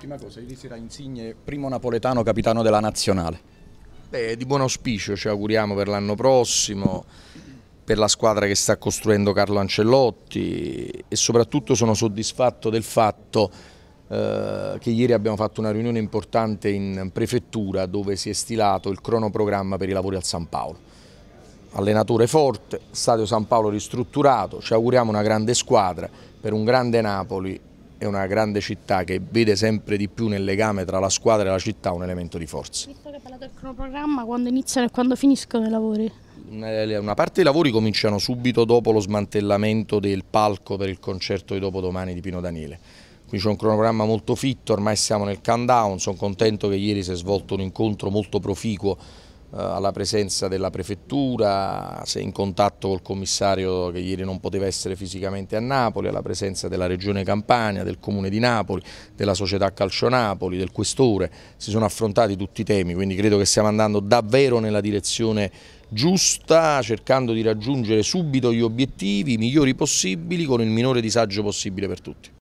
Prima cosa, ieri sera Insigne, primo napoletano capitano della Nazionale. Beh, di buon auspicio ci auguriamo per l'anno prossimo, per la squadra che sta costruendo Carlo Ancellotti e soprattutto sono soddisfatto del fatto eh, che ieri abbiamo fatto una riunione importante in prefettura dove si è stilato il cronoprogramma per i lavori al San Paolo. Allenatore forte, Stadio San Paolo ristrutturato, ci auguriamo una grande squadra per un grande Napoli è una grande città che vede sempre di più nel legame tra la squadra e la città un elemento di forza. Visto che parlate del cronoprogramma, quando iniziano e quando finiscono i lavori? Mm, eh, una parte dei lavori cominciano subito dopo lo smantellamento del palco per il concerto di dopodomani di Pino Daniele. Qui c'è un cronogramma molto fitto, ormai siamo nel countdown, sono contento che ieri si è svolto un incontro molto proficuo eh, alla presenza della prefettura, sei in contatto col commissario che ieri non poteva essere fisicamente a Napoli, alla presenza della regione Campania, del comune di Napoli, della società Calcio Napoli, del questore, si sono affrontati tutti i temi, quindi credo che stiamo andando davvero nella direzione giusta, cercando di raggiungere subito gli obiettivi migliori possibili con il minore disagio possibile per tutti.